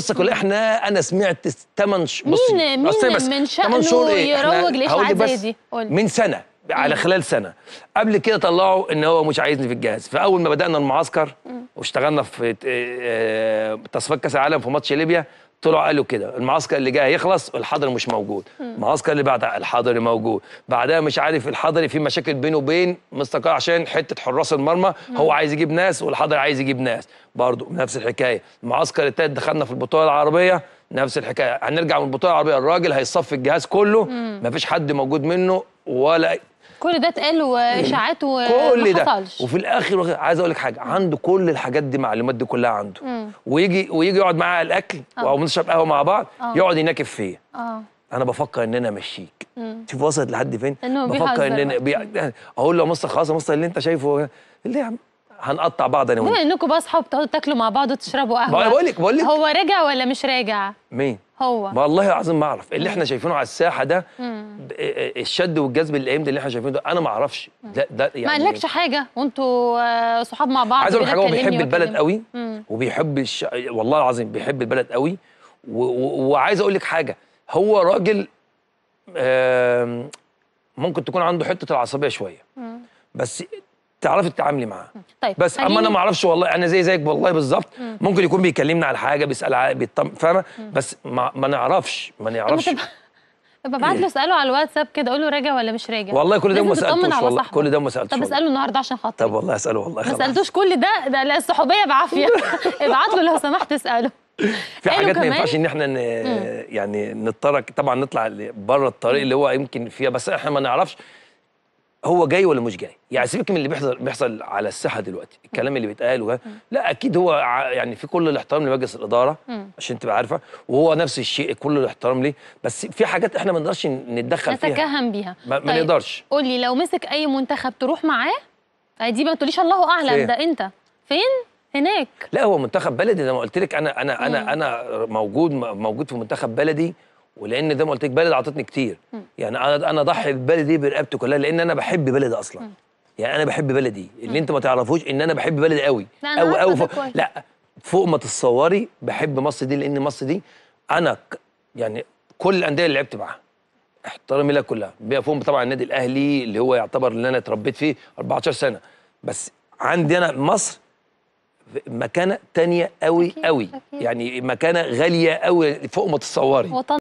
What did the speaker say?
القصه كلها احنا انا سمعت 8 ش... بص مين مين من شأنه شهور إيه؟ يروج لاشاعات زي دي؟ من سنه على خلال سنه قبل كده طلعوا ان هو مش عايزني في الجهاز فاول ما بدانا المعسكر واشتغلنا في آه، آه، تصفيات كاس العالم في ماتش ليبيا طلعوا قالوا كده المعسكر اللي جاي هيخلص الحضري مش موجود المعسكر اللي بعدها الحضري موجود بعدها مش عارف الحضري في مشاكل بينه وبين مستقر عشان حته حراس المرمى هو عايز يجيب ناس والحضري عايز يجيب ناس برضه نفس الحكايه المعسكر التالت دخلنا في البطوله العربيه نفس الحكايه هنرجع من البطوله العربيه الراجل هيصفي الجهاز كله مفيش حد موجود منه ولا كل ده اتقال واشاعات وكل ده وفي الاخر عايز اقول لك حاجه عنده كل الحاجات دي معلومات دي كلها عنده مم. ويجي ويجي يقعد معايا على الاكل او آه. نشرب قهوه مع بعض أوه. يقعد يناكف فيا آه. انا بفكر ان انا امشيك شوف وصلت لحد فين بفكر ان انا بي... اقول له يا مصطفى خلاص يا مصطفى اللي انت شايفه اللي يا عم هنقطع بعض انا وانت انكم بقى اصحاب تقعدوا تاكلوا مع بعض وتشربوا قهوه بقول لك بقول لك هو رجع ولا مش راجع مين هو والله العظيم ما اعرف اللي احنا شايفينه على الساحه ده إيه، إيه، الشد والجذب اللي ده اللي احنا شايفينه ده انا ما اعرفش ده, ده يعني ما قالكش حاجه وانتوا آه، صحاب مع بعض عايز اقول حاجه هو بيحب البلد قوي وبيحب الش... والله العظيم بيحب البلد قوي و... و... وعايز اقول لك حاجه هو راجل آم... ممكن تكون عنده حته العصبيه شويه بس تعرفي تتعاملي معاه طيب بس اما انا ما اعرفش والله انا زي زيك والله بالظبط ممكن يكون بيكلمنا على حاجه بيسال بيطم فاهمه بس ما, ما نعرفش ما نعرفش ببعت له إيه؟ اساله على الواتساب كده اقول له راجع ولا مش راجع والله كل ده ما سالتوش والله كل ده ما سالتوش طب اساله النهارده عشان خاطر طب والله اساله والله خلاص ما سالتوش كل ده ده الصحوبيه بعافيه ابعت له لو سمحت اساله في حاجات ما ينفعش ان احنا يعني نتطرق طبعا نطلع بره الطريق اللي هو يمكن فيها بس احنا ما نعرفش هو جاي ولا مش جاي يعني سيبك من اللي بيحصل بيحصل على الساحه دلوقتي الكلام اللي بيتقال لا اكيد هو يعني في كل الاحترام لمجلس الاداره عشان تبقى عارفه وهو نفس الشيء كل الاحترام ليه بس في حاجات احنا ما نقدرش نتدخل فيها نتكهن بيها ما, طيب. ما نقدرش قول لي لو مسك اي منتخب تروح معاه دي ما تقوليش الله اعلم ده انت فين هناك لا هو منتخب بلدي زي ما قلت لك انا انا انا انا موجود موجود في منتخب بلدي ولان زي ما قلت لك بلد عطتني كتير م. يعني انا انا اضحي ببلدي برقبتي كلها لان انا بحب بلدي اصلا م. يعني انا بحب بلدي اللي انت ما تعرفوش ان انا بحب بلدي قوي قوي قوي فوق لا فوق ما تتصوري بحب مصر دي لان مصر دي انا ك... يعني كل الانديه اللي لعبت معاها احترامي لها كلها بما فيهم طبعا النادي الاهلي اللي هو يعتبر اللي انا اتربيت فيه 14 سنه بس عندي انا مصر مكانه تانية قوي أكيد قوي أكيد. يعني مكانه غاليه قوي فوق ما تتصوري